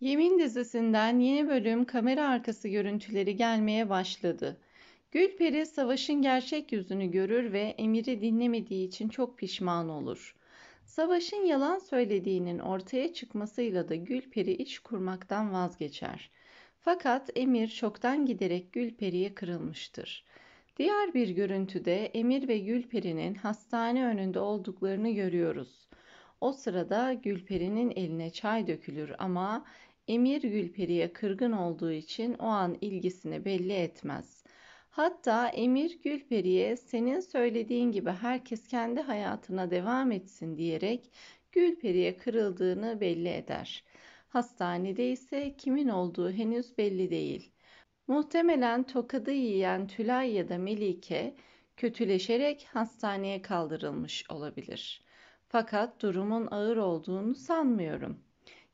Yemin dizisinden yeni bölüm kamera arkası görüntüleri gelmeye başladı. Gülperi savaşın gerçek yüzünü görür ve emiri dinlemediği için çok pişman olur. Savaşın yalan söylediğinin ortaya çıkmasıyla da Gülperi iş kurmaktan vazgeçer. Fakat Emir çoktan giderek Gülperi'ye kırılmıştır. Diğer bir görüntüde Emir ve Gülperi'nin hastane önünde olduklarını görüyoruz. O sırada Gülperi'nin eline çay dökülür ama Emir Gülperi'ye kırgın olduğu için o an ilgisini belli etmez. Hatta Emir Gülperi'ye senin söylediğin gibi herkes kendi hayatına devam etsin diyerek Gülperi'ye kırıldığını belli eder. Hastanede ise kimin olduğu henüz belli değil. Muhtemelen tokadı yiyen Tülay ya da Melike kötüleşerek hastaneye kaldırılmış olabilir. Fakat durumun ağır olduğunu sanmıyorum.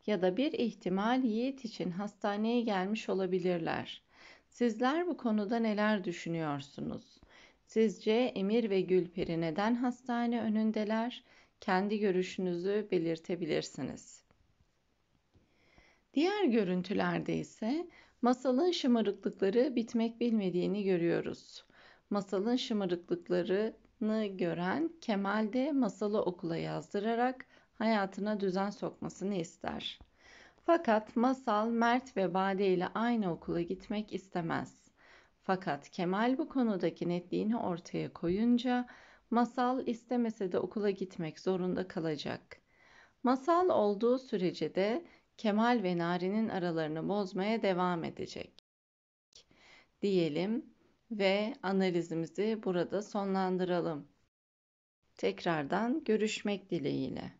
Ya da bir ihtimal Yiğit için hastaneye gelmiş olabilirler. Sizler bu konuda neler düşünüyorsunuz? Sizce Emir ve Gülperi neden hastane önündeler? Kendi görüşünüzü belirtebilirsiniz. Diğer görüntülerde ise masalın şımarıklıkları bitmek bilmediğini görüyoruz. Masalın şımarıklıkları gören Kemal de masalı okula yazdırarak hayatına düzen sokmasını ister. Fakat Masal Mert ve Bade ile aynı okula gitmek istemez. Fakat Kemal bu konudaki netliğini ortaya koyunca Masal istemese de okula gitmek zorunda kalacak. Masal olduğu sürece de Kemal ve Nari'nin aralarını bozmaya devam edecek. Diyelim ve analizimizi burada sonlandıralım. Tekrardan görüşmek dileğiyle.